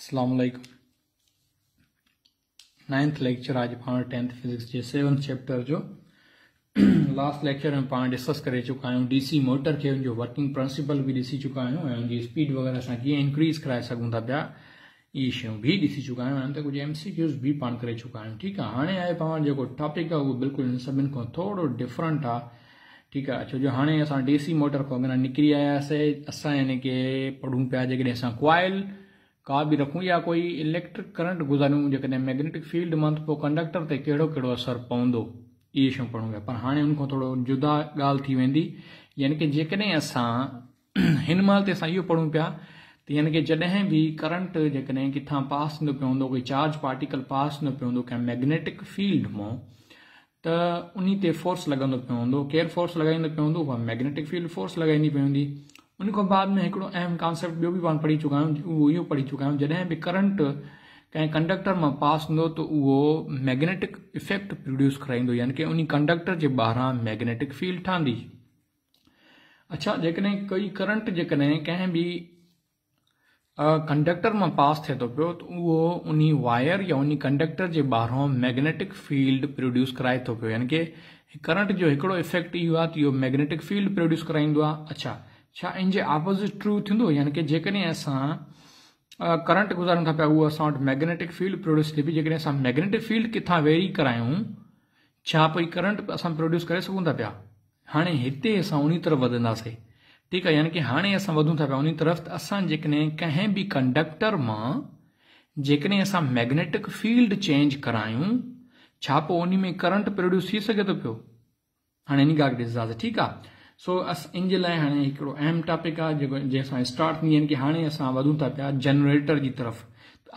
असलकुम ninth lecture आज पाण टेंथ फिजिक्स जे सेवन चैप्टर जो लास्ट लेक्चर में पा डिस्कस कर चुका आहियूं डीसी मोटर के हुनजो वर्किंग प्रिंसिपल भी ॾिसी चुका आहियूं स्पीड वग़ैरह असां इंक्रीज़ कराए सघूं था पिया इहे शयूं बि ॾिसी चुका आहियूं हाणे त कुझु एमसीक्यूज़ बि पाण करे चुका ठीक है हाँ हाणे आहे पाण टॉपिक आहे उहो बिल्कुलु हिन सभिनि खां थोरो डिफरेंट आहे ठीकु आहे छो अच्छा जो हाणे डीसी मोटर खां बिना निकिरी आयासीं असां यानी की पढ़ूं पिया जेकॾहिं असां क्वाइल का बि रखूं या कोई इलेक्ट्रिक करंट गुज़ारियूं जेकॾहिं मैग्नेटिक फील्ड मां त पोइ कंडक्टर ते कहिड़ो कहिड़ो असर पवंदो इहे शयूं पढ़ूं पिया पर हाणे उनको थोरो जुदा ॻाल्हि थी वेंदी यानि की जेकॾहिं असां हिन महिल ते असां इहो पढ़ूं पिया त यानी कि जॾहिं बि करंट जेकॾहिं किथां पास न पियो हूंदो कोई चार्ज पार्टिकल पास न पियो हूंदो कंहिं फील्ड मां त उन ते फोर्स लॻंदो पियो हूंदो केरु फोर्स लॻाईंदो पियो हूंदो फील्ड फोर्स लॻाईंदी पई हूंदी उनको बाद में हिकिड़ो अहम कॉन्सेप्ट ॿियो बि मां पढ़ी चुका आहियूं उहो इहो पढ़ी चुका आहियूं जॾहिं बि करंट कंहिं कंडक्टर में पास हूंदो तो वो मैग्नेटिक इफेक्ट प्रोड्यूस कराईंदो यानी की उन कंडक्टर जे ॿाहिरां मैग्नेटिक फील्ड ठांदी अच्छा जेकॾहिं कोई करंट जेकॾहिं कंहिं बि कंडक्टर में पास थे तो पियो तो उहो उन वायर या उन कंडक्टर जे ॿाहिरां मैग्नेटिक फील्ड प्रोड्यूस कराए तो पियो यानी की करंट जो हिकिड़ो इफेक्ट यो आहे त यो मैग्नेटिक फील्ड प्रोड्यूस कराईंदो आहे अच्छा छा इन जे अपोज़िट ट्रू थींदो यानी की जेकॾहिं असां करंट गुज़ारियूं था पिया उहो असां वटि मैग्नेटिक फील्ड प्रोड्यूस थिए पई जेकॾहिं असां मैग्नेटिक फील्ड किथां वेरी करायूं छा पई करंट असां प्रोड्यूस करे सघूं था पिया हाणे हिते असां उन तरफ़ वधंदासीं ठीकु आहे यानी की हाणे असां वधूं था पिया उन तरफ़ त असां जेकॾहिं कंहिं बि कंडक्टर मां जेकॾहिं असां मैग्नेटिक फील्ड चेंज करायूं छा पोइ उन में करंट प्रोड्यूस थी सघे थो पियो हाणे इन ॻाल्हि खे ॾिसंदासीं ठीकु आहे सो अस इन जे लाइ हाणे हिकिड़ो अहम टॉपिक आहे जेको जंहिंसां स्टार्ट थींदी आहिनि की हाणे असां वधूं था पिया जनरेटर जी तरफ़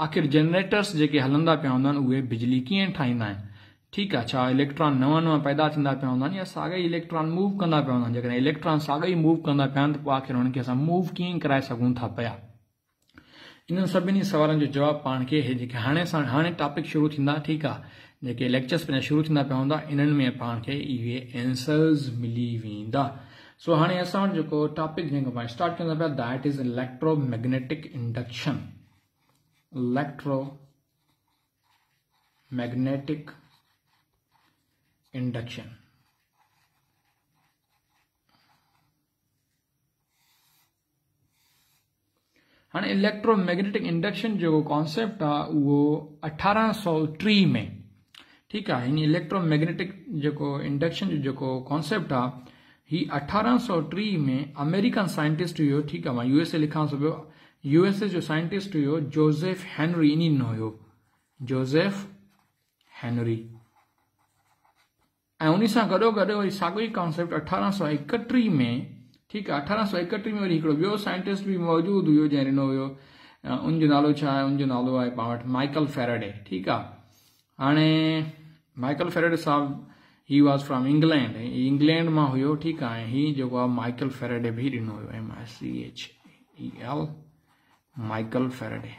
आख़िर जनरेटर्स जेके हलंदा पिया हूंदा आहिनि उहे बिजली कीअं ठाहींदा आहिनि ठीकु आहे छा इलेक्ट्रॉन नवां नवां पैदा थींदा पिया हूंदा आहिनि या साॻिई इलेक्ट्रॉन मूव कंदा पिया हूंदा आहिनि जेकॾहिं इलेक्ट्रॉन साॻिया ई मूव कंदा पिया आहिनि त पोइ आख़िर हुननि खे असां मूव कीअं कराए सघूं था पिया इन्हनि सभिनी सवालनि जो जवाबु पाण खे जेके हाणे सां हाणे टॉपिक शुरू थींदा ठीकु आहे जेके लेक्चर्स पंहिंजा शुरू थींदा पिया हूंदा इन्हनि में पाण खे इहे एंसर्स मिली वेंदा सो हाँ असो टॉपिक जंहिंखां स्टार्ट क्या था that is electromagnetic induction electro magnetic induction electro electromagnetic induction जो कॉन्सेप्ट आहे अठारह सौ टी में ठीक है हिन इलेक्ट्रोमैग्नेटिक जेको इंडक्शन जो कॉन्सेप्ट आ ही 1830 में अमेरिकन साइंटिस्ट हुयो ठीकु आहे मां यूएसए लिखां सभियो यूएसए जो साइंटिस्ट हुयो जोज़ेफ हेनरी इन इन हुयो जोज़ेफ हैनरी ऐं उन सां गॾो गॾु वरी साॻियो कॉन्सेप्ट अठारह सौ एकटीह में ठीकु आहे अठारह सौ एकटी में वो साइंटिस्ट भी मौजूद हुयो जंहिं ॾिनो हुयो उनजो नालो छा नालो आहे पाण वटि माइकल फेरेडे ठीक आहे हाणे माइकल फेरेडे साहब he was from England England में हुए ठीक है ही जो आहे माइकल फेरेडे भी ॾिनो हुयो M I C H E L Michael Faraday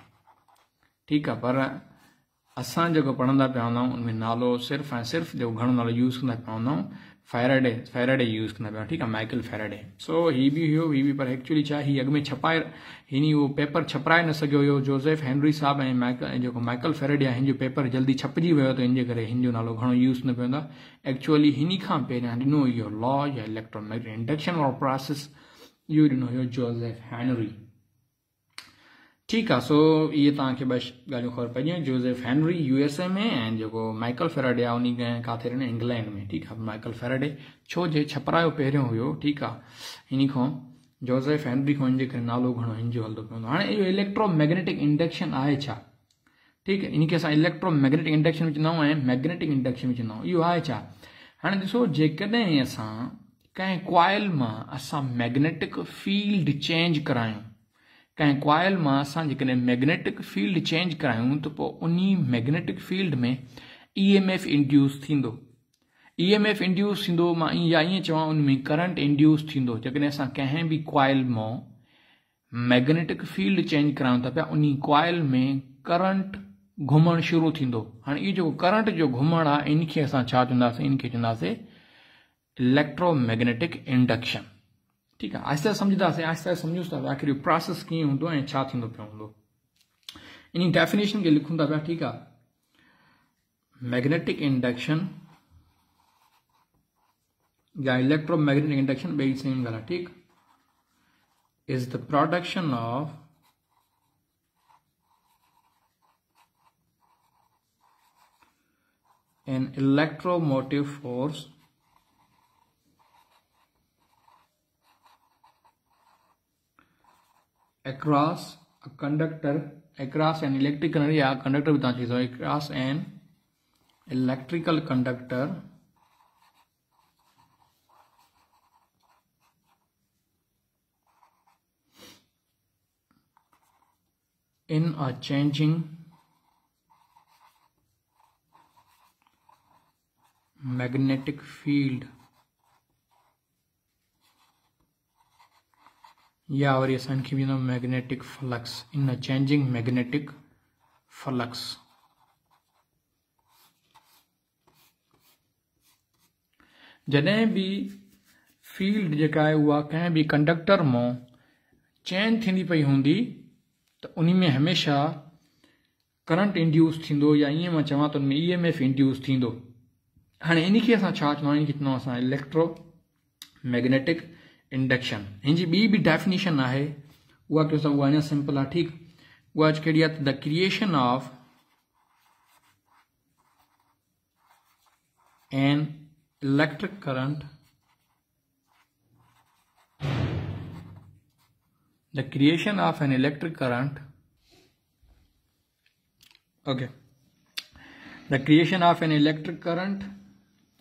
ठीक है पर असा जो पढ़ा पिया हूंदा उनमें नालो सिर्फ ऐं सिर्फ जो घो नालो यूज़ क्या पिया हूंदा आहियूं फैराडे यूज़ क्या पिया ठीकु आहे माइकल फैराडे सो ही भी हुयो ही बि पर एक्चुअली ही अॻु में छपाए हिन उहो पेपर छपाए न सघियो हुयो जोज़ेफ हेनरी साहब ए माइकल जो माइकल फैराडे आहे जो पेपर जल्दी छपजी वियो तो हिन जे करे हिन नालो घणो यूज़ न पियो एक्चुअली हिन खां पहिरियां ॾिनो लॉ या इलेक्ट्रोमैग्नेट इंडक्शन वारो प्रोसेस यो दिनों हुयो जोज़ेफ हैनरी ठीकु आहे सो इहे तव्हांखे ॿ ॻाल्हियूं ख़बर पइजी वियूं Joseph Henry U S A में ऐं जेको माइकल फेराडे आहे उनखे किथे रहनि इंग्लैंड में ठीकु आहे माइकल फेराडे छो जे छपरायो पहिरियों हुयो ठीकु आहे इन खां जोज़ेफ हैनरी खां इनजे करे नालो घणो हिंजो हलंदो पवंदो हाणे इहो इलेक्ट्रो मैग्नेटिक इंडक्शन आहे छा ठीकु आहे इन खे असां इलेक्ट्रो मैग्नेटिक इंडक्शन विझंदा आहियूं ऐं मैग्नेटिक इंडक्शन विझंदा आहियूं इहो आहे छा हाणे ॾिसो जेकॾहिं असां कंहिं क्वाइल मां असां मैग्नेटिक फील्ड चेंज करायूं कें क्वाइल मां असां जेकॾहिं मैग्नेटिक फील्ड चेंज करायूं त पोइ उन मैग्नेटिक फील्ड में ई एम एफ इंड्यूस थींदो ई एम एफ इंड्यूस थींदो मां या ईअं चवां उन में करंट इंड्यूस थींदो जेकॾहिं असां कंहिं बि क्वाइल मां मैग्नेटिक फील्ड चेंज करायूं था पिया उन क्वाइल में करंट घुमणु शुरू थींदो हाणे इहो जेको करंट जो घुमणु आहे इनखे असां छा चवंदासीं इनखे चवंदासीं इलेक्ट्रोमैग्नेटिक इंडक्शन ठीक है आहिस्ते सम्झंदासीं आहिस्ते आहिस्ते सम्झूं था पिया आख़िर प्रोसेस कीअं हूंदो ऐं छा थिंदो पियो हूंदो इन डेफिनेशन के लिखूं था ठीक है मैग्नेटिक इंडक्शन या इलेक्ट्रोमैग्नेटिक इंडक्शन ॿई सेम गला ठीक is the production of of an electromotive force across a conductor across an electric yeah, conductor बताना चाहिए so across an electrical conductor in a changing magnetic field yeah variation in a magnetic flux in a changing magnetic flux जॾहिं बि field जेका आहे उहा कंहिं बि conductor मां change थींदी पई हूंदी त तो उन में हमेशा करंट इंड्यूस या ईअं मां चवां त तो उनमें ई एम एफ इंड्यूस हाँ हाणे इन खे असां छा चवंदा इलेक्ट्रो मैग्नेटिक इंडक्शन इनकी बी भी डेफिनेशन है सिंपल है ठीक वह कड़ी the creation of an electric current the creation of an electric current okay the creation of an electric current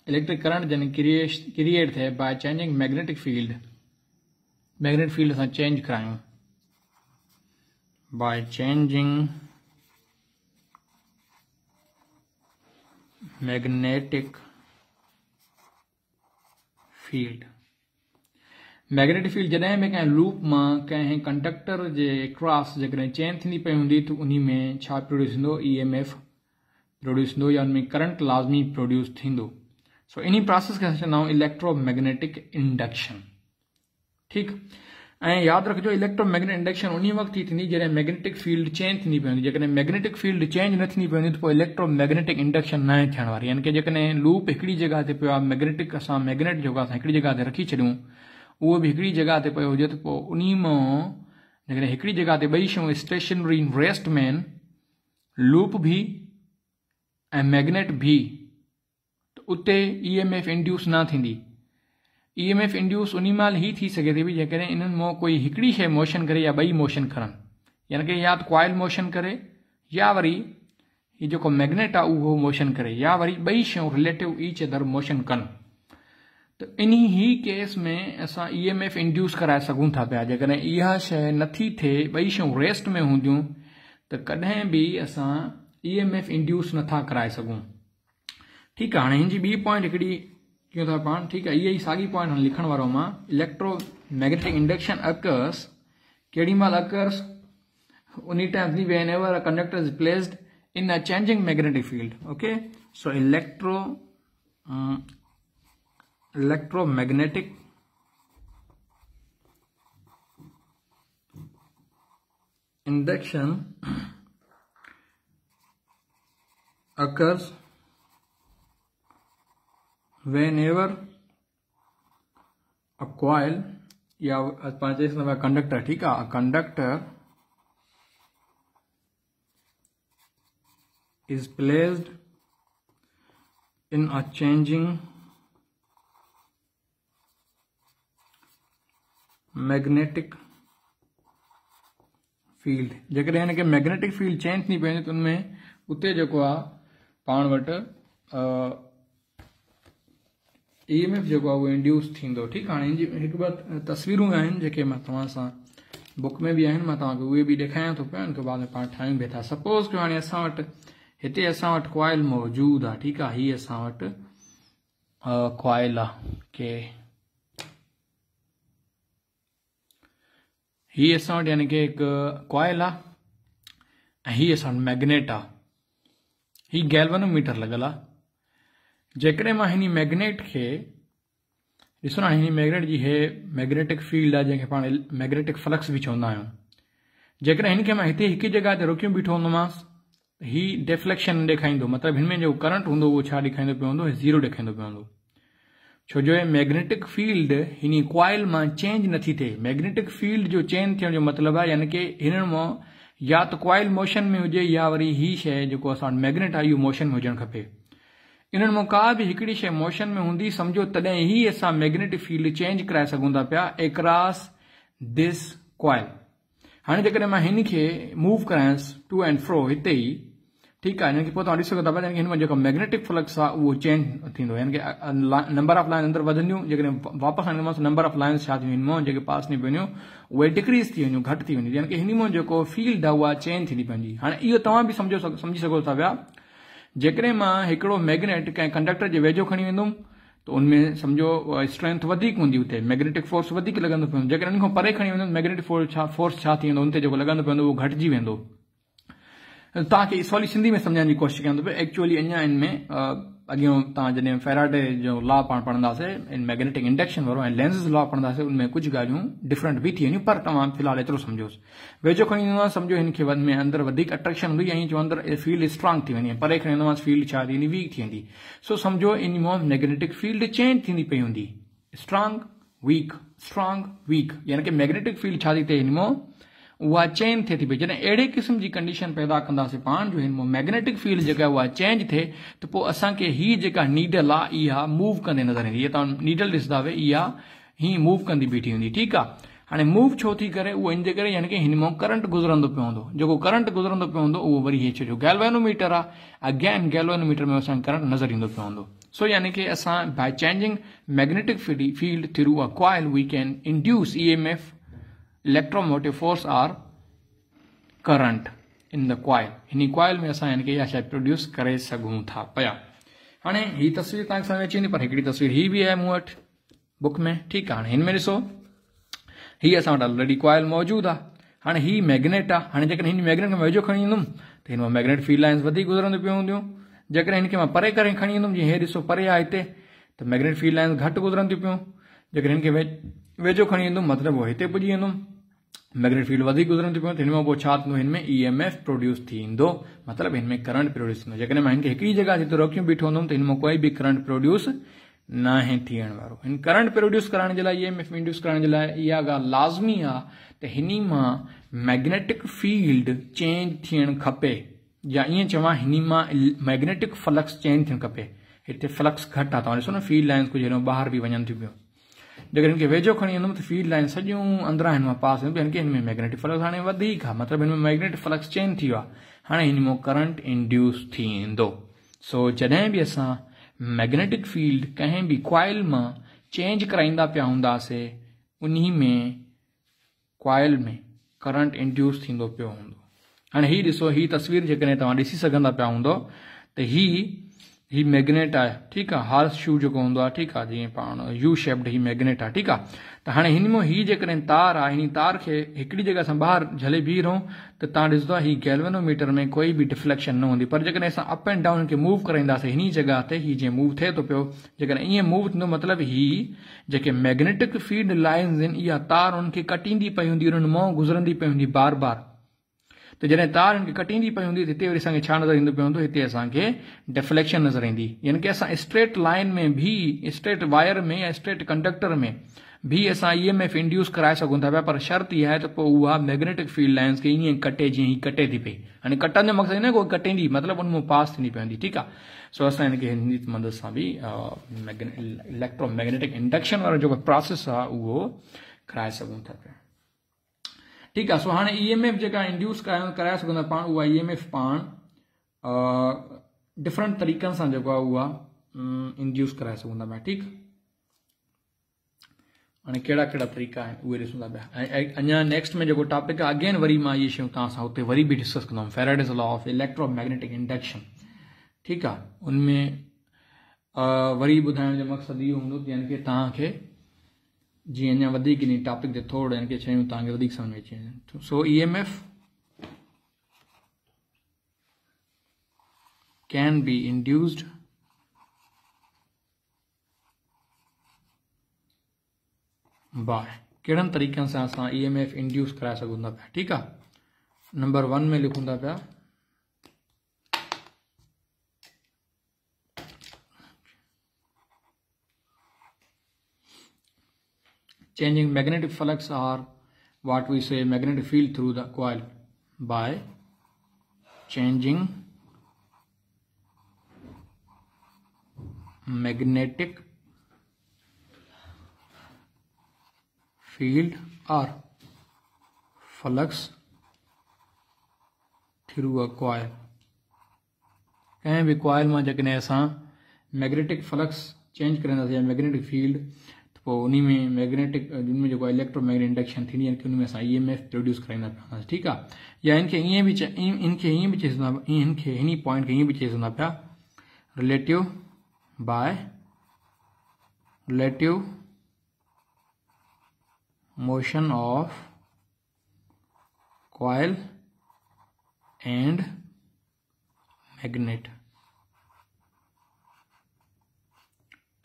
electric current जन क्रिएट थे by changing magnetic field magnet field असां चेंज करायूं by changing magnetic field magnetic field जॾहिं बि कंहिं loop मां कंहिं conductor जे क्रॉस जेकॾहिं चेंज थींदी पई हूंदी त e उन में प्रोड्यूस थींदो ई एम एफ प्रोड्यूस या उनमें करंट लाज़मी प्रोड्यूस सो so, इन प्रोसेस के असां चवंदा मैग्नेटिक इंडक्शन ठीक ऐं यादि रखिजो इलेक्ट्रोमैग्नेट इंडक्शन उन्हीं वक्त ही थींदी जॾहिं मैग्नेटिक फील्ड चेंज थींदी पवंदी जेकॾहिं मैग्नेटिक फील्ड चेंज न थींदी पवंदी त इलेक्ट्रोमैग्नेटिक इंडक्शन न आहे थियण वारी यानी कि जेकॾहिं लूप एक जगह से पो आहे मैग्नेटिक असां मैग्नेट जो असां हिकिड़ी जॻह रखी छॾियूं उहो बि हिकिड़ी जॻह ते पियो हुजे त पोइ उन मां जेकॾहिं हिकिड़ी स्टेशनरी रेस्ट में लूप भी ऐं मैग्नेट बि त उते ई एम एफ इंड्यूस न ई एम एफ इंड्यूस उन महिल ही थी सघे थी भई जेकॾहिं कोई हिकिड़ी शइ मोशन करे या ॿई मोशन करनि यानी की या तो क्वाइल मोशन करे या वरी जो जेको मैग्नेट आ उहो मोशन करे या वरी ॿई शयूं रिलेटिव ईच अदर मोशन कन तो इन्हीं ई केस में असां ई एम एफ इंड्यूस कराए सकूँ था पिया जेकॾहिं इहा शइ नथी थिए ॿई रेस्ट में होंद त तो कॾहिं बि असां E e M F induce ना कराए सकूँ ठीक है हाँ हिन बी पॉइंट हिकिड़ी क्यों था पॉइंट ठीक है ये ही सागी पॉइंट हाणे लिखण वारो मां इलेक्ट्रोमैग्नेटिक इंडक्शन अकर्स केड़ी माल अकर्स उन्ही टाइम दी whenever a conductor is placed in a changing magnetic field okay so electro um, electromagnetic induction occurs whenever a coil या पे कंडक्टर ठीक है conductor is placed in a changing magnetic field जैसे magnetic field change नहीं पे तो उनमें उत्तर जो पा वट ई एम एफ जो इंड्यूस थींदो ठीकु आहे हाणे हिन जी हिकु ॿ बुक में भी आहिनि मां तव्हांखे उहे बि ॾेखारियां बाद में पाण ठाहियूं बि था सपोज़ कयो हाणे असां वटि हिते असां वटि क्वाइल मौजूदु आहे ठीकु आहे क्वाइल आहे के हीअ असां यानी की हिकु क्वाइल आहे ऐं हीअ असां वटि मैग्नेट आ हीअ गैल्वनोमीटर लॻियल आहे जेकॾहिं मां हिन मैग्नेट खे ॾिसो हिनी मैग्नेट जी हे मैग्नेटिक फील्ड है जंहिंखे पाण मैग्नेटिक फ्लक्स भी चवंदा आहियूं जेकॾहिं हिन खे मां हिते हिकु जॻह ते रोकियूं बीठो हूंदोमांसि त हीउ डेफ्लेक्शन ॾेखारींदो मतिलबु हिन करंट हूंदो उहो छा ॾेखारींदो पियो ज़ीरो ॾेखारींदो पियो हूंदो छो जो मैग्नेटिक फील्ड हिन क्वाइल में चेंज नी थे मैग्नेटिक फील्ड जो चेंज थियण मतलब मतिलबु आहे यानी की हिननि या तो क्वाइल मोशन में हुए या वरी हि शइ जेको असां वटि मैग्नेट आहे इहो मोशन में हुजणु खपे इन्हनि मां का बि हिकड़ी शइ मोशन में हूंदी सम्झो तॾहिं ई असां मैग्नेटिक फील्ड चेंज कराए सघूं था पिया एक्रॉस दिस क्वायल हाणे जेकॾहिं मां हिन खे मूव करायांसि टू एंड फ्रो हिते ई ठीकु आहे हिनखे पोइ तव्हां ॾिसी सघो था हिन में जेको मैग्नेटिक फ्लक्स आहे उहो चेंज थींदो यानी की नंबर ऑफ लाइन अंदरि वधंदियूं जेकॾहिं वापसि आणंदो नंबर ऑफ लाइन्स छा थियूं हिन जेके पास थी पयूं उहे डिक्रीज़ थी वञूं घटि थी वञूं यानी की हिन मां जेको फील्ड आहे उहा चेंज थींदी पवंदी हाणे इहो तव्हां बि सम्झो सम्झी सघो था पिया जेकॾहिं मैग्नेट कंहिं कंडक्टर के वेझो खणी वेंदुमि तो उनमें समझो स्ट्रेंथ होंगी हूंदी मैग्नेटिक फोर्स लगन पे पवंदो जेकॾहिं उनखां परे खणी वेंदुमि मैग्नेटिक फोर्स छा फोर्स छा थी वेंदो उन ते जेको सिंधी में समझने की कोशिश कयां थो एक्चुअली अञा हिन में अॻियां तुम जॾहिं फेराडे जो लॉ पा पढ़ंदासीं इन मैग्नेटिक इंडक्शन वो ऐं लॉ पढ़ा उनमें कुछ ॻाल्हियूं डिफरेंट भी थी पर तव्हां फ़िलहालु एतिरो सम्झोसि वेझो खणी ईंदो आहे सम्झो हिन खे वध में अंदरि अट्रैक्शन हूंदी ऐं जो अंदरि फील्ड स्ट्रांग थी वेंदी परे खणी ईंदो फील्ड वीक थी सो समझो इन मैग्नेटिक फील्ड चेंज थींदी पी हूंदी स्ट्रांग वीक स्ट्रांग वीक यानी कि मैग्नेटिक फील्ड छा थी थिए हिन उहा चेंज थे थी पई जॾहिं अहिड़े क़िस्म की कंडीशन पैदा कंदासीं पाण जो हिन मैग्नेटिक फील्ड जेका उहा चेंज थे तो पोइ असांखे हीअ नीडल आहे इहा मूव कंदे नज़र ईंदी इहा नीडल ॾिसंदा हुआ इहा हीअ मूव कंदी बीठी होंगी ठीक है हाँ मूव छो थी करे उहो इन करे यानी कि हिन करंट गुज़रंदो पियो हों जेको करंट गुज़रंदो पियो हूंदो वरी हेठि जो गैलवेनोमीटर आ अगेन गैलवेनोमीटर में असांखे करंट नज़र ईंदो पियो हों सो यानी कि असां by changing magnetic field through a coil we can induce E M F electromotive force or current in the coil हिन क्वाइल में असां हिनखे इहा शइ प्रोड्यूस कर सकूं था पिया हाँ हीअ तस्वीर तव्हांखे सम्झ अची पर तस्वीर हीअ भी है मूं बुक में ठीक है हाणे हिन में ॾिसो हीअ ऑलरेडी क्वाइल मौजूद आहे हाँ हि मैग्नेट आहे हाणे जेकॾहिं हिन मैग्नेट में वेझो खणी ईंदुमि त हिन मैग्नेट फील्ड मतलब लाइन्स वधीक गुज़रंदियूं पियूं हूंदियूं जेकॾहिं हिनखे मां परे करे खणी ईंदुमि जीअं हे ॾिसो परे आहे हिते त मैग्नेट फील्ड लाइन्स घटि गुज़रनि थियूं पियूं जेकॾहिं हिनखे वेझो खणी ईंदुमि मतिलबु उहो हिते पुॼी वेंदुमि मैग्नेट फील्ड वधीक गुज़रण थी पियो हिन में पोइ छा थींदो हिन में ई एम एफ प्रोड्यूस मतलब मतिलबु हिन में करंट प्रोड्यूस थींदो जेकॾहिं मां हिन खे हिकिड़ी जॻह जिते रोकियूं बीठो हूंदुमि त हिन मां कोई भी करंट प्रोड्यूस नाहे थियण वारो हिन करंट प्रोड्यूस करण जे लाइ ई एम एफ इंड्यूस करण जे लाइ इहा लाज़मी आ त हिन मां मैग्नेटिक फील्ड चेंज थियणु खपे या ईअं चवां हिन मां मैग्नेटिक फ्लक्स चेंज थियणु खपे हिते फ्लक्स घटा आहे तव्हां फील्ड लाइन्स कुझु हेॾो ॿाहिरि बि वञनि थियूं पियूं जेकर हिनखे वेझो खणी वेंदुमि त फील्ड लाइन सॼियूं अंदरां हिन मां पास हिनखे हिन में मैग्नेटिक फ्लक्स हाणे वधीक आहे मतिलबु हिन में मैग्नेटिक फ्लक्स चेंज थी वियो आहे हाणे हिन मां करंट इंड्यूस थी थींदो सो जॾहिं बि असां मैग्नेटिक फील्ड कंहिं बि क्वाइल मां चेंज कराईंदा पिया हूंदासीं उन में क्वाइल में करंट इंड्यूस थींदो पियो हूंदो हाणे हीउ ॾिसो हीअ तस्वीर जेकॾहिं तव्हां ॾिसी सघंदा पिया हूंदो त हीउ ही मैग्नेट आहे ठीक है हार्स शू जो हूंदो आहे ठीकु आहे जीअं यू शेप्ड ही मैग्नेट आहे ठीकु आहे त हाणे हिन मां तार आहे तार खे हिकिड़ी जॻह सां ॿाहिरि झले बीह रहूं त तव्हां ॾिसंदो ही में कोई भी डिफ्लेक्शन न हूंदी पर जैसे असां अप एंड डाउन के मूव कराइंदे हिन जॻह ते ही जीअं मूव थे तो पो जेकॾहिं ईअं मूव थींदो मतिलबु ही जेके मैग्नेटिक फील्ड लाइन्स आहिनि इहा तार उन्हनि खे कटींदी पई हूंदी उन्हनि मां गुज़रंदी पई हूंदी बार बार तो जैसे तार हिन खे कटींदी पई हूंदी इतने वरी नज़र इंद पे हूंदो हिते असांखे डिफ्लेक्शन नज़र इंदी यानी कि अस स्ट्रेट लाइन में भी स्ट्रेट वायर में या स्ट्रेट कंडक्टर में भी अस ई एम एफ इंड्यूस कराए सघूं था पर शर्त यह है तो मैग्नेटिक फील्ड लाइन्स के इं कटे जी ही कटे थी पई हाँ कटन जो मकसद न कोई कटेंदी मतलब उन पास थी पवंदी ठीक है सो अस इनके मदद से भी इलेक्ट्रो मैग्नेटिक इंडक्शन वो प्रोसेस आ कराए था पे ठीक है सो हाँ ई एम एफ जेका इंड्यूस करायो कराए पा था पाण उहा ई एम एफ पाण डिफरेंट तरीक़नि से जेको इंड्यूस कराए सघूं था पिया ठीकु हाणे कहिड़ा तरीक़ा आहिनि उहे ॾिसूं था नेक्स्ट में जेको टॉपिक अगेन वरी मां इहे शयूं तव्हां वरी बि डिस्कस कंदुमि Faraday's law of electromagnetic induction ठीक आहे उनमें वरी ॿुधाइण मकसद यो इहो हूंदो यानी की तव्हांखे जी अञा वधीक टॉपिक के थोरो हिन खे शयूं तव्हांखे वधीक सम्झ में अची वञनि so E M F can be induced by कड़न तरीक़नि से असां ई एम एफ इंड्यूस करा सकूँ पा ठीक ठीकु नंबर वन में लिखूँ पाया Changing magnetic flux or what we say magnetic field through the coil by changing magnetic field or flux through a coil कंहिं भी कॉयल में जैसे असां मैग्नेटिक फ्लक्स चेंज करे मैग्नेटिक फील्ड वो उन्हीं में मैग्नेटिक जिनमें जो इलेक्ट्रोमैग्नेट इंडक्शन थी यानी कि उनमें असां ई एम एफ प्रोड्यूस कराईंदा पिया ठीकु आहे या इनके ईअं बि इन इनखे ईअं बि चई सघंदा हिन पॉइंट खे ईअं बि चई सघंदा पिया relative by relative motion of coil and magnet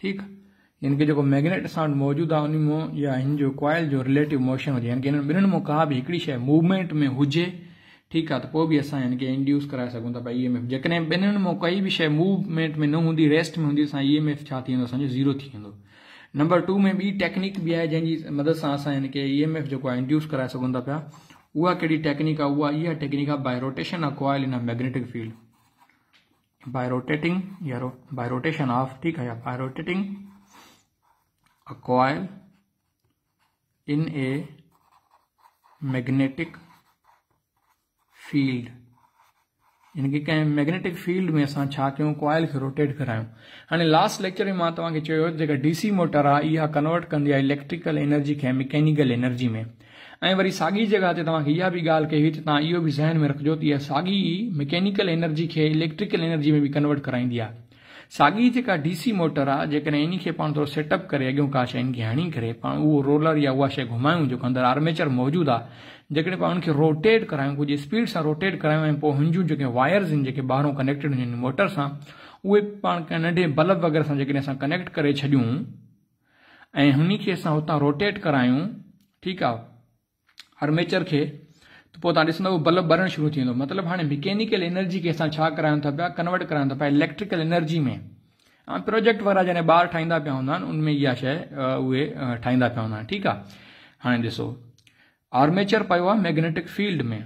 ठीक इनके जो मैग्नेट साउंड मौजूद आहे उन मां या हिन जो कॉइल जो रिलेटिव मोशन हो जाए की हिननि ॿिन्हिनि मां का बि मूवमेंट में हुए ठीक है त तो पोइ e बि असां इंड्यूस कराए सघूं ई एम एफ जेकॾहिं ॿिन्हिनि मां काई बि मूवमेंट में न हूंदी रेस्ट में होंगी असां E M F zero number two में बी टेक्निक भी आहे जंहिंजी मदद से असां यानी ई एम एफ जेको इंड्यूस कराए सघूं था पिया उहा कहिड़ी टेक्निक टेक्निक आहे by rotation of in a magnetic field by या बाए ऑफ ठीकु आहे या बाए a coil in a magnetic field यानी कंहिं मैग्नेटिक फील्ड में असां छा कयूं कॉइल खे रोटेट करायूं हाणे लास्ट लेक्चर में मां तव्हांखे चयो जेका डीसी मोटर आहे इहा कन्वर्ट कंदी आहे इलेक्ट्रिकल एनर्जी खे मैकेनिकल एनर्जी में ऐं वरी साॻी जॻह ते तव्हांखे इहा बि ॻाल्हि कई हुई त तव्हां इहो बि ज़हन में रखिजो त इहा साॻी मैकेनिकल एनर्जी खे इलेक्ट्रिकल एनर्जी में बि कन्वर्ट कराईंदी आहे साॻी जेका डीसी मोटर आहे जेकॾहिं इन खे पाण थोरो सेटअप करे अॻियां का शयुनि खे हणी करे पाण उहो रोलर या उहा शइ घुमायूं जेको आर्मेचर मौजूद आ जेकॾहिं पा हुनखे रोटेट करायूं कुझु स्पीड सां रोटेट करायूं ऐं वायर्स आहिनि जेके ॿाहिरां कनेक्टेड आहिनि मोटर सां उहे पाण नंढे बल्ब वग़ैरह सां जेकॾहिं असां कनेक्ट कर छॾियूं ऐं रोटेट करायूं ठीकु आहे आर्मेचर खे तो पोइ बल्ब ॿरण शुरू थी मतलब मतिलबु हाणे मिकेनिकल एनर्जी के असां छा करायूं था पिया कन्वर्ट करायूं था पिया इलेक्ट्रिकल एनर्जी में प्रोजेक्ट वा जैसे ॿार ठाहींदा पिया हूंदा उनमें इहा शइ उहे ठाहींदा पिया हूंदा आहिनि ठीकु आर्मेचर पियो मैग्नेटिक फील्ड में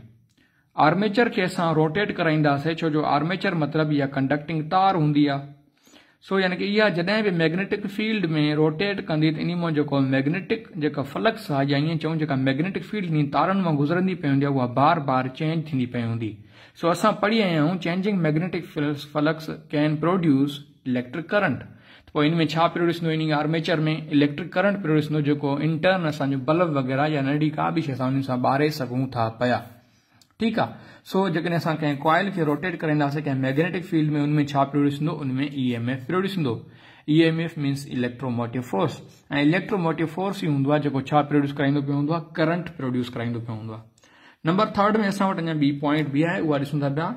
आर्मेचर के अस रोटेट कराईंदासीं छो जो आर्मेचर मतलब इहा कंडक्टिंग तार हूंदी आहे सो यानी कि इहा जॾहिं बि मैग्नेटिक फील्ड में रोटेट कंदी त इन मां मैग्नेटिक जेका फ्लक्स आहे या ईअं चऊं जेका मैग्नेटिक फील्ड इन तारनि मां गुज़रंदी पई हूंदी आहे बार बार चेंज थी पई हूंदी सो अस पढ़ी आया changing magnetic flux can produce electric current तो इन में छा प्रोड्यूस इन आर्मेचर में इलेक्ट्रिक करंट प्रोड्यूस जो इंटर्न असो बल्ब वग़ैरह या नंढी का बि शइ असां हुन था पिया ठीक है सो जेकॾहिं असां कंहिं कॉइल खे रोटेट कराईंदासीं कंहिं मैग्नेटिक फील्ड में उनमें छा प्रोड्यूस थींदो उनमें ई एम एफ प्रोड्यूस थींदो E means electromotive force a electromotive force ही हूंदो आहे प्रोड्यूस कराईंदो पियो हों करंट प्रोड्यूस कराइन पियो हों नंबर थर्ड में असां वटि अञा ॿी पॉइंट बि आहे उहा ॾिसूं था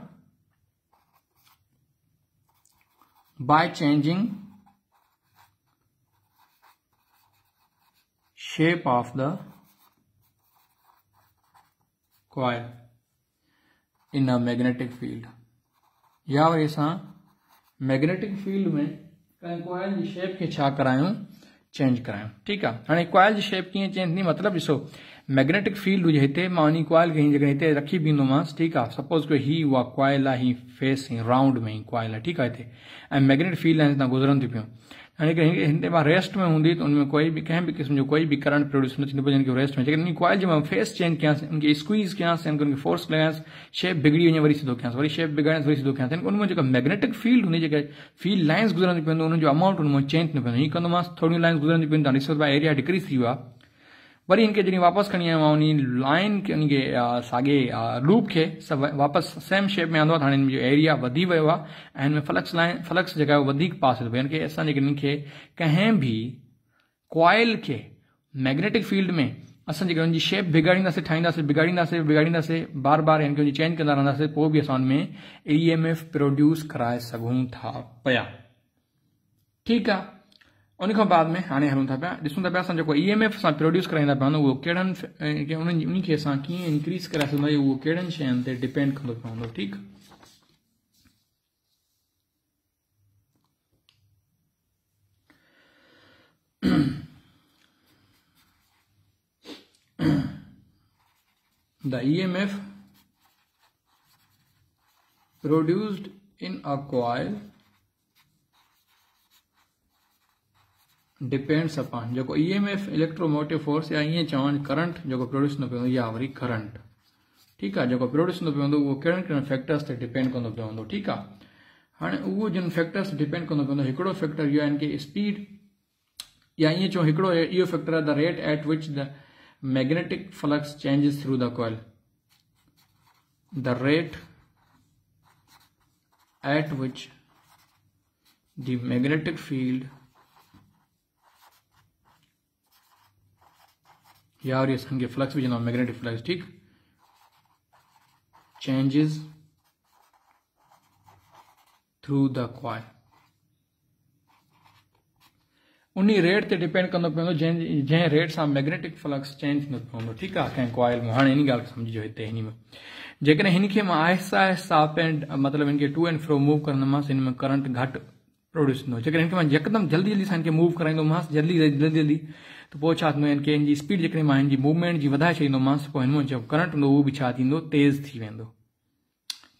by changing shape of the coil in a magnetic field या वरी सां मैग्नेटिक फील्ड में कंहिं कॉयल जी शेप खे छा करायूं चेंज करायूं ठीकु आहे हाणे कॉयल जी शेप कीअं चेंज थींदी मतिलबु ॾिसो मैग्नेटिक फील्ड हुजे हिते मां उन कॉयल खे जॻह हिते रखी बींदोमांसि ठीकु आहे सपोज़ कोई ही उहा कॉयल आहे ही फेस ही राउंड में ही कॉयल आहे ठीकु आहे हिते ऐं मैग्नेटिक फील्ड लाइन तां गुज़रनि थियूं पियूं અને کہیں કે ઇન્ડે માં રેસ્ટ મે હોંધી તો ઉનમે કોઈ ભી કેમ ભી કિસમ જો કોઈ ભી કરંટ પ્રોડ્યુસ ન થિને ભજન કે રેસ્ટ મે જક ઇન કોઇલ જો મે ફેસ ચેન્જ કે આસે ઉનકે સ્ક્વીઝ કે આસે અને ઉનકે ફોર્સ કે આસે શેપ બગડી હોને વરી સદો કે આસે વરી શેપ બગડે વરી સદો કે આસે અને ઉનમે જો મેગ્નેટિક ફિલ્ડ હોને જગ્યા ફીલ્ડ લાઈન્સ ગુજરન દી પેન ઉનનો જો અમાઉન્ટ ઉનમે ચેન્જ ન ભને ઈ કનવા થોડી લાઈન્સ ગુજરન દી પેન તો રિસપર એરિયા ડિક્રીઝ થિયા वरी इनके जॾहिं वापस खड़ी आयो मां लाइन के सागे साॻे लूप खे सभु वापसि सेम शेप में आंदो आहे त एरिया वधी वियो आहे फ्लक्स लाइन फ्लक्स जेका पास थो पए हिन खे असां जेके हिननि मैग्नेटिक फील्ड में अस जेके शेप बिगाड़ींदासीं ठाहींदासीं बिगाड़ींदासीं बिगाड़ींदासीं बार बार हिनखे चेंज कंदा रहंदासीं पोइ बि ई एम एफ प्रोड्यूस कराए सघूं था पिया ठीकु आहे उन बाद में हाँ हलूं था पिया ॾिसूं था पिया ई एम एफ सां प्रोड्यूस कराईंदा पिया हूंदो उहो कहिड़नि उन्हनि उन इंक्रीज़ कराए सघंदा आहियूं उहो कहिड़नि शयुनि ते डिपेंड कंदो पियो हूंदो ठीकु the EMF produced in a coil depends upon M F electromotive force या ये चवन करंट जो प्रोड्यूस न या वो करंट ठीक है जो प्रोड्यूस नो पियो फैक्टर्स से डिपेंड कंदो तो पे हूंदो ठीकु हाँ वो जिन फैक्टर्स डिपेंड कंदो पे फैक्टर यो है स्पीड या ये चो एक यो फैक्टर है the rate at which the magnetic flux changes through the coil the rate at which the magnetic field ये और ये सन फ्लक्स भी जनाब मैग्नेटिक फ्लक्स ठीक changes through the coil उन्हीं रेट से डिपेंड कंदो पवंदो जंहिं रेट से मैग्नेटिक फ्लक्स चेंज थींदो पवंदो ठीकु आहे कंहिं कॉइल में हाँ इन गाल खे सम्झिजो हिते हिन में जेकॾहिं हिन आहिस्ता आहिस्ता अप एंड मतिलबु टू एंड फ्रो मूव कंदोमांसि हिन में करंट घटि प्रोड्यूस थींदो जेकॾहिं हिन जल्दी जल्दी सां हिन मूव कराईंदोमांसि जल्दी जल्दी जल्दी तो हिननि खे हिन स्पीड जेकॾहिं मूवमेंट जी वधाए छॾींदोमांसि जो करंट हूंदो उहो बि तेज़ थी वेंदो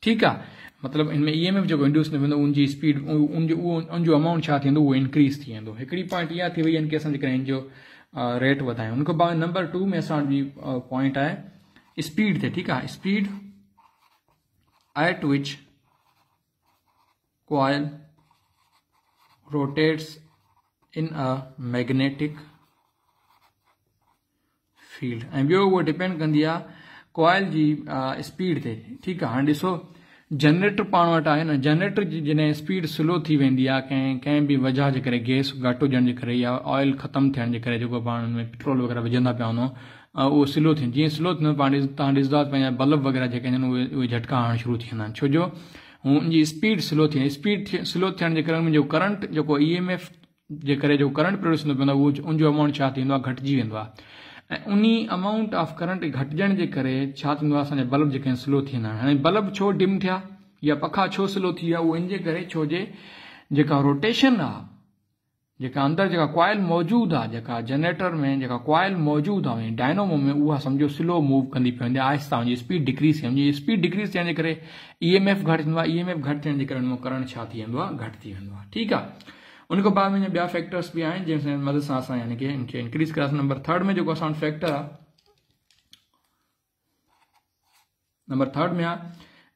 ठीकु आहे मतिलबु हिन ई एम एफ जो इंड्यूस न वेंदो स्पीड उनजो अमाउंट वो इंक्रीज़ थी वेंदो पॉइंट यहाँ थी वई हिन खे रेट वधायूं हुनखां नंबर टू में असांजी पॉइंट है स्पीड थे ठीक है speed at which coil rotates in a magnetic field ऐं ॿियो उहो डिपेंड कंदी आहे कॉइल जी स्पीड ते ठीकु आहे हाणे ॾिसो जनरेटर पाण वटि आहे न जनरेटर जी जॾहिं स्पीड स्लो थी वेंदी आहे कंहिं कंहिं बि वजह जे करे गैस घटि हुजण जे करे या ऑइल ख़तमु थियण जे करे जेको पाण में पेट्रोल वग़ैरह विझंदा पिया हूंदा उहो स्लो थियनि जीअं स्लो थींदो पाण तव्हां ॾिसंदा पंहिंजा बल्ब वग़ैरह जेके आहिनि उहे उहे झटका हणण शुरू थी वेंदा आहिनि छो जो उन जी स्पीड स्लो थी स्पीड स्लो थियण जे करे करंट जेको ई एम एफ जे करे करंट प्रोड्यूस पवंदो अमाउंट छा थींदो ऐं उन अमाउंट ऑफ करंट घटिजण जे करे छा थींदो आहे असांजा बल्ब जेके आहिनि स्लो थी वेंदा आहिनि हाणे बल्ब छो डिम थिया या पखा छो स्लो थी विया उहो इन करे छो जे जेका रोटेशन आहे जेका अंदरि जेका कॉयल मौजूदु आहे जेका जनरेटर में जेका कॉयल मौजूद आहे डायनोमो में उहा सम्झो स्लो मूव कंदी पई वञे स्पीड डिक्रीज़ थी वई स्पीड डिक्रीज़ थियण जे करे ई एम एफ घटि थींदो आहे ई एम एफ घटि करंट छा थी वेंदो उनको बाद में ॿिया फैक्टर्स भी आए जिनसे मदद से असां यानी कि इनके इंक्रीज़ कर नंबर थर्ड में जो साउंड फैक्टर मतलब आ नंबर थर्ड में आ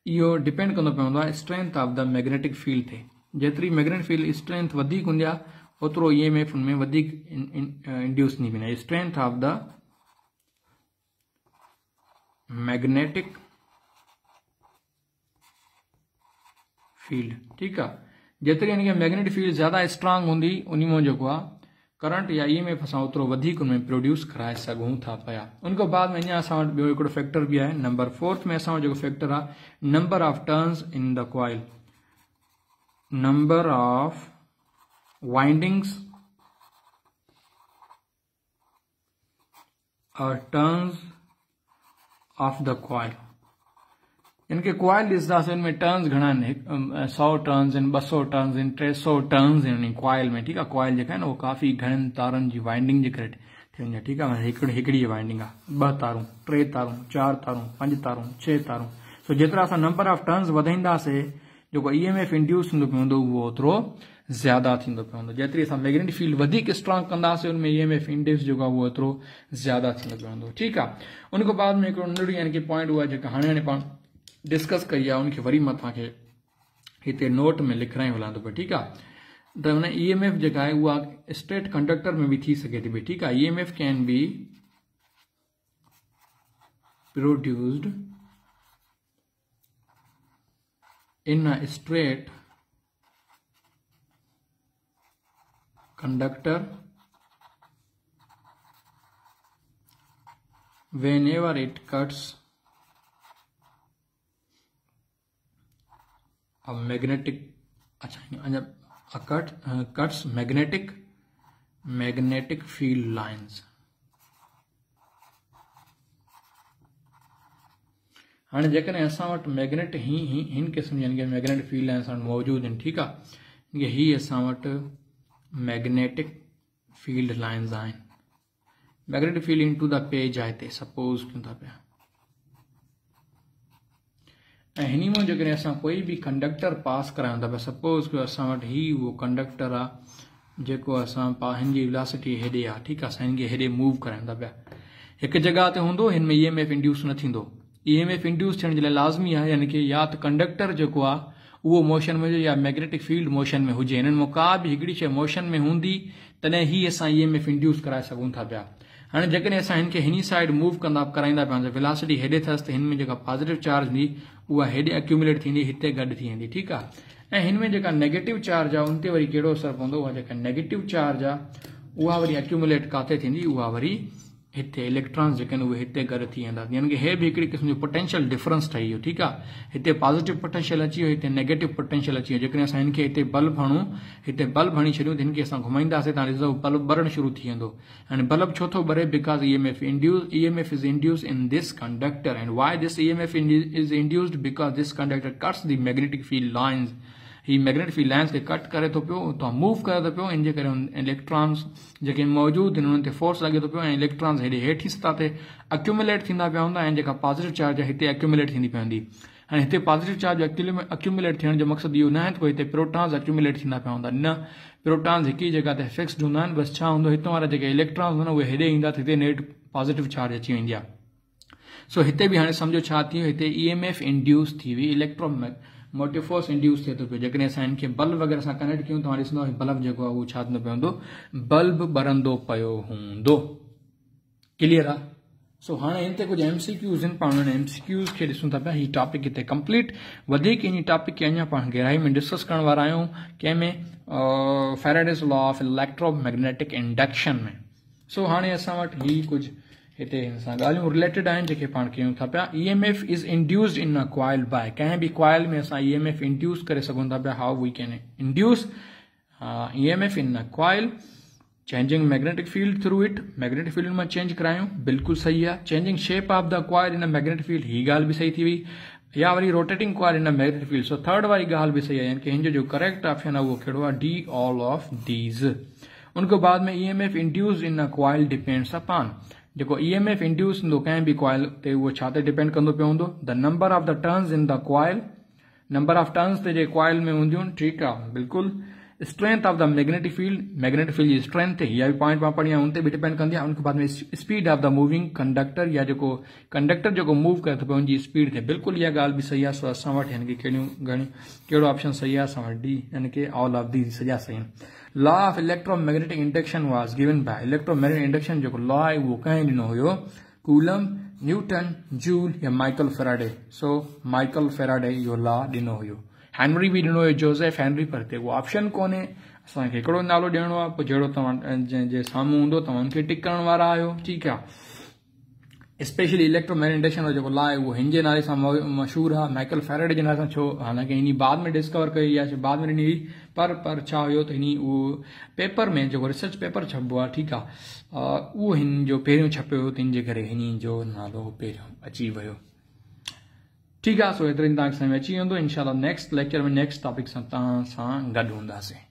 यो डिपेंड कर strength of the magnetic field थे जितनी मैग्नेटिक फील्ड स्ट्रेंथ होंगी हूंदी ई एम एफ उनमें में इंड्यूस नहीं वेंदी strength of the magnetic field ठीक है जेतिरी हिन खे मैग्नेटिक फील्ड ज़्यादा स्ट्रांग हूंदी उन्हीं मां जेको करंट या ई एम एफ असो उनमें प्रोड्यूस कराए सघूं था पिया उनखां बाद में अञा फैक्टर भी आहे नंबर फोर्थ में असो फैक्टर आ number of turns in the coil number of windings और टर्न्स ऑफ द कॉइल इनके क्वाइल ॾिसंदासीं हिन में टर्न्स घणा आहिनि सौ टर्न्स आहिनि ॿ सौ टर्न्स आहिनि टे सौ टर्न्स आहिनि क्वाइल में ठीकु आहे क्वाइल जेका आहिनि उहो काफ़ी घणनि तारनि जी वाइंडिंग जे करे थींदी आहे ठीकु आहे हिकिड़ी हिकिड़ी वाइंडिंग आहे ॿ तारूं टे तारूं चार तारूं पंज तारूं छह तारूं सो जेतिरा असां नंबर ऑफ टर्न्स वधाईंदासीं जेको ई एम एफ इंड्यूस थींदो पियो उहो ओतिरो ज़्यादा थींदो पियो हूंदो जेतिरी असां मैग्नेटिक फील्ड वधीक स्ट्रांग कंदासीं हुनमें ई एम एफ इंड्यूस जेको आहे उहो ओतिरो ज़्यादा थींदो पियो हूंदो ठीकु आहे उनखां बाद में हिकिड़ो नंढड़ी यानी की पॉइंट उहा जेका हाणे हाणे पाण डिस्कस कई है उनके वरी मां के इतने नोट में लिखाराए हलां थो भाई ठीक है तो हुन ई एम एफ जेका आहे उहा स्टेट कंडक्टर में भी थी सके थी भाई ठीक है E M F can be produced in a straight conductor whenever it इट कट्स अब मैग्नेटिक अच्छा cut cuts magnetic magnetic field lines हाँ जैसे असां मैग्नेट ही ही इन क़िस्म यानी मैग्नेट फील्ड लाइन्स हाणे मौजूदु आहिनि ठीकु आहे इहे ही असां मैग्नेटिक फील्ड लाइंस आहिनि magnetic field into the page आए थे सपोज़ क्यों था पिया ऐं मां जेकॾहिं असां कोई बि कंडक्टर पास करायूं था पिया सपोज़ कयो असां वटि ई उहो कंडक्टर आहे जेको असां पा हिन जी विलासिटी हेॾे आहे ठीकु आहे असां हिन खे हेॾे मूव करायूं था पिया हिकु जॻह ते हूंदो हिन में ई एम एफ इंड्यूस न थींदो ई एम एफ इंड्यूस थियण जे लाइ लाज़मी आहे यानी की या त कंडक्टर जेको आहे उहो मोशन में हुजे या मैग्नेटिक फील्ड मोशन में हुजे हिननि मां का बि हिकिड़ी शइ मोशन में हूंदी तॾहिं ई असां ई एम एफ इंड्यूस कराए सघूं था पिया हाणे जेकॾहिं असां हिन खे हिन साइड मूव कंदा कराईंदा पिया त विलासिटी हेॾे अथसि त हिन में जेका पॉज़िटिव चार्ज हूंदी उहा हेॾे एक्यूमुलेट थींदी हिते गॾु थी वेंदी ठीकु आहे ऐं हिन में जेका नेगेटिव चार्ज आहे हुन ते वरी कहिड़ो असरु पवंदो उहा जेका नेगेटिव चार्ज आहे उहा वरी एक्यूमुलेट किथे थींदी उहा वरी इतने इलेक्ट्रॉन्स जेके आहिनि उहे हिते गॾु यानी की हे बि क़िस्म जो पोटेंशियल डिफरेंस ठही वियो ठीकु आहे हिते पॉज़िटिव पोटेंशियल अची वियो हिते नेगेटिव पोटेंशियल अची वियो जेकॾहिं असां हिन खे बल्ब हणूं हिते बल्ब हणी छॾियूं त हिन खे असां घुमाईंदासीं बल्ब ॿरणु शुरू थी वेंदो बल्ब छो थो ॿरे because E M F induce E M F is induce in this conductor and why this E M F is induced because this conductor cuts the magnetic field lines हीअ field lines ते cut करे थो पियो हुतां move करे थो पियो इन जे करे इलेक्ट्रॉन्स जेके मौजूद आहिनि उन्हनि ते फोर्स लॻे थो पियो ऐं इलेक्ट्रॉन्स हेॾे हेठि सत अक्युमलेट थींदा पिया हूंदा आहिनि जेका पॉज़िटिव चार्ज आहे हिते अक्युमिलेट थींदी पवंदी हाणे हिते पॉज़िटिव चार्ज अक्युम्येट थियण जो मक़सदु इहो नाहे हिते प्रोटॉन्स अक्युमलेट थींदा पिया हूंदा न प्रोटॉन्स हिक ई जॻह ते फिक्स हूंदा आहिनि बस छा हूंदो हितां वारा जेके इलेक्ट्रॉन्स आहिनि उहे हेॾे ईंदा त हिते नेट पॉज़िटिव चार्ज अची वेंदी आहे सो हिते बि हाणे सम्झो छा थी वियो हिते ई एम एफ इंड्यूस थी वई इलेक्ट्रॉन मोटिफोस इंड्यूस थिए थो पियो जेकॾहिं असां हिन बल्ब वग़ैरह से कनेक्ट क्यों त तो हाणे ॾिसंदो बल्ब जेको आहे उहो बल्ब ॿरंदो पियो हूंदो क्लियर आहे सो हाँ हिन कुछ एम सी क्यूज पाण हुन एमसीक्यूज़ खे ॾिसूं था पिया हीउ टॉपिक हिते कंप्लीट वधीक टॉपिक खे अञा गहराई में डिस्कस करण वारा आहियूं कंहिंमें लॉ ऑफ इलेक्ट्रोमैग्नेटिक इंडक्शन में सो हाणे असां वटि हीउ हिते रिलेटेड आहिनि जेके पाण था पिया E M F is induced in a coil by कें भी कॉइल में अस ई एम एफ इंड्यूस कर how we can induce E M F in a coil changing magnetic field through it magnetic field में change करायूं बिल्कुल सही है changing shape of the coil in magnetic field हीअ गाल भी सही थी या वरी rotating coil in magnetic field so third वाली गाल भी सही है यानी कि जो करेक्ट ऑप्शन है वो कहो डी ऑल ऑफ दीज उनको बाद में E M F induce in a coil depends upon जेको ई एम एफ इंड्यूस हूंदो कंहिं भी कॉइल से वो छा डिपेंड कंदो पियो हूंदो the number of the turns in the coil number of turns ते जे में हूंदियूं ठीक है बिल्कुल strength of the magnetic field magnetic field की स्ट्रेंथ ते इहा भी पॉइंट मां पढ़ी उन हुन डिपेंड कंदी आहे बाद में speed of the moving conductor या जेको कंडक्टर जो मूव करे थो पियो स्पीड ते बिल्कुलु इहा ॻाल्हि बि सही है सो असां वटि ऑप्शन सही है असां डी यानी की ऑल ऑफ दी सॼा सही आहिनि law of electromagnetic induction was given by electromagnetic induction जो लॉ है वो कहीं ॾिनो हुयो कूलम न्यूटन जूल या Michael Faraday so Michael Faraday यो लॉ ॾिनो हुयो हैनरी बि ॾिनो हुयो जोसेफ हैनरी पर ते ऑप्शन कोन्हे असांखे नालो ॾियणो जो पोइ जहिड़ो तव्हां जंहिं जे टिक करण वारा आहियो स्पेशली इलेक्ट्रोमैनिटेशन जो जो लाए वो हिंजे नाले सा मशहूर आहे माइकल फैरेड जे नाले सां छो हालांकि हिन बाद में डिस्कवर कई या बाद में नहीं पर पर छा हो तो हिन वो पेपर में जो रिसर्च पेपर छबो आहे ठीक आहे वो हिन जो छपे हो तिन जे करे हिन जो नालो पहिरियों अचीव हो ठीक आहे सो तक समय अची वेंदो इंशाल्लाह नेक्स्ट लेक्चर में नेक्स्ट टॉपिक सां सा गड हुंदा से